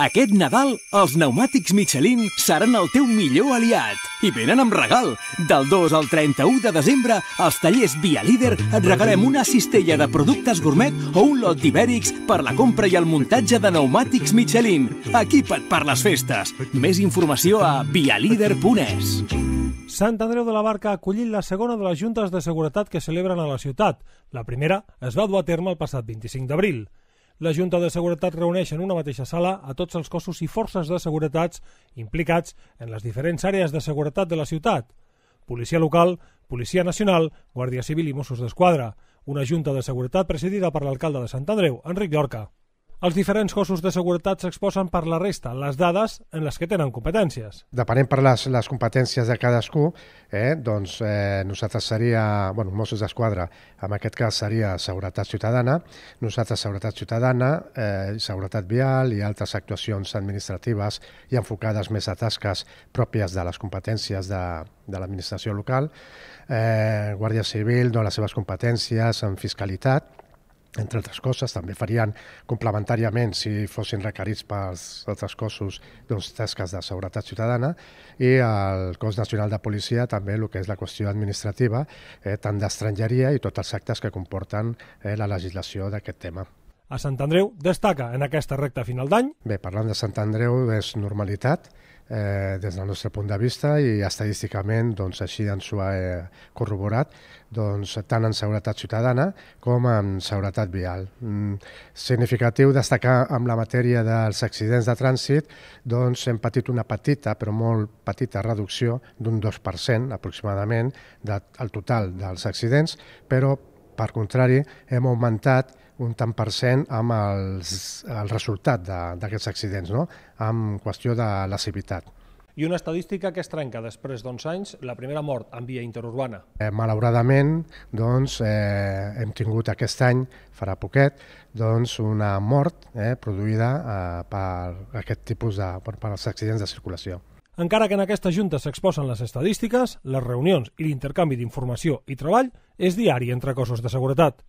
Aquest Nadal, els pneumàtics Michelin seran el teu millor aliat. I venen amb regal. Del 2 al 31 de desembre, als tallers Via Líder et regalem una cistella de productes gourmet o un lot d'ibèrics per la compra i el muntatge de pneumàtics Michelin. Equipa't per les festes. Més informació a vialider.es. Sant Andreu de la Barca ha acollit la segona de les juntes de seguretat que celebren a la ciutat. La primera es va dur a terme el passat 25 d'abril la Junta de Seguretat reuneix en una mateixa sala a tots els cossos i forces de seguretat implicats en les diferents àrees de seguretat de la ciutat. Policia local, Policia Nacional, Guàrdia Civil i Mossos d'Esquadra. Una Junta de Seguretat presidida per l'alcalde de Sant Andreu, Enric Llorca. Els diferents cossos de seguretat s'exposen per la resta, les dades en les que tenen competències. Depenent per les, les competències de cadascú, eh, doncs eh, nosaltres seria, bueno, Mossos d'Esquadra, en aquest cas seria Seguretat Ciutadana, nosaltres Seguretat Ciutadana, eh, Seguretat Vial i altres actuacions administratives i enfocades més a tasques pròpies de les competències de, de l'administració local, eh, Guàrdia Civil, no les seves competències en fiscalitat, entre altres coses, també farien complementàriament, si fossin requerits pels altres cossos, doncs, tasques de seguretat ciutadana, i el cos nacional de policia també el que és la qüestió administrativa, eh, tant d'estrangeria i tots els actes que comporten eh, la legislació d'aquest tema a Sant Andreu destaca en aquesta recta final d'any. Bé, parlant de Sant Andreu és normalitat eh, des del nostre punt de vista i estadísticament doncs, així ens ho ha eh, corroborat doncs, tant en seguretat ciutadana com en seguretat vial. Mm, significatiu destacar amb la matèria dels accidents de trànsit doncs, hem patit una petita però molt petita reducció d'un 2% aproximadament del total dels accidents, però per contrari, hem augmentat un tant per cent amb els, el resultat d'aquests accidents, no? amb qüestió de la lascivitat. I una estadística que es trenca després d'11 anys, la primera mort en via interurbana. Eh, malauradament, doncs, eh, hem tingut aquest any, farà poquet, doncs, una mort eh, produïda eh, per aquest tipus de, per, per els accidents de circulació. Encara que en aquesta junta s'exposen les estadístiques, les reunions i l'intercanvi d'informació i treball és diari entre cossos de seguretat.